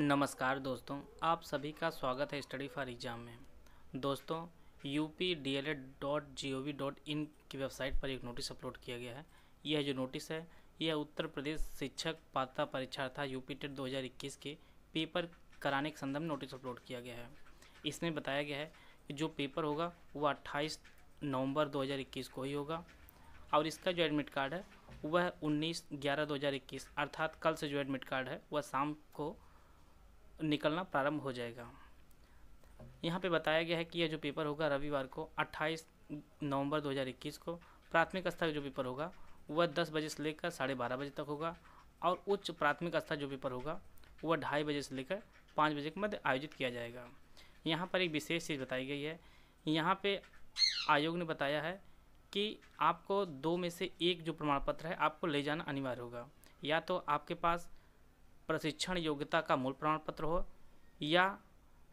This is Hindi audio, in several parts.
नमस्कार दोस्तों आप सभी का स्वागत है स्टडी फॉर एग्ज़ाम में दोस्तों U P D L Ed dot G O V dot in की वेबसाइट पर एक नोटिस अपलोड किया गया है यह जो नोटिस है यह उत्तर प्रदेश शिक्षक पात्रता परीक्षार्था यू पी टेट दो हज़ार इक्कीस के पेपर कराने के संदर्भ में नोटिस अपलोड किया गया है इसमें बताया गया है कि जो पेपर होगा वह अट्ठाईस नवंबर दो हज़ार इक्कीस को ही होगा और इसका जो एडमिट कार्ड है वह उन्नीस ग्यारह दो हज़ार इक्कीस अर्थात कल से जो एडमिट कार्ड है वह शाम को निकलना प्रारंभ हो जाएगा यहाँ पे बताया गया है कि यह जो पेपर होगा रविवार को 28 नवंबर 2021 को प्राथमिक स्तर जो पेपर होगा वह 10 बजे से लेकर साढ़े बारह बजे तक होगा और उच्च प्राथमिक स्तर जो पेपर होगा वह ढाई बजे से लेकर पाँच बजे के मध्य आयोजित किया जाएगा यहाँ पर एक विशेष चीज़ बताई गई है यहाँ पर आयोग ने बताया है कि आपको दो में से एक जो प्रमाण पत्र है आपको ले जाना अनिवार्य होगा या तो आपके पास प्रशिक्षण योग्यता का मूल प्रमाण पत्र हो या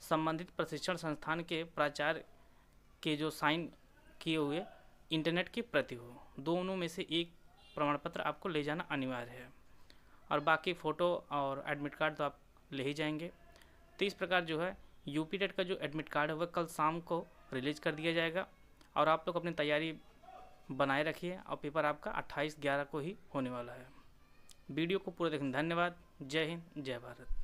संबंधित प्रशिक्षण संस्थान के प्राचार्य के जो साइन किए हुए इंटरनेट की प्रति हो दोनों में से एक प्रमाण पत्र आपको ले जाना अनिवार्य है और बाकी फ़ोटो और एडमिट कार्ड तो आप ले ही जाएंगे तो इस प्रकार जो है यूपी टेट का जो एडमिट कार्ड है वह कल शाम को रिलीज कर दिया जाएगा और आप लोग अपनी तैयारी बनाए रखिए और पेपर आपका 28 ग्यारह को ही होने वाला है वीडियो को पूरा देखें धन्यवाद जय हिंद जय भारत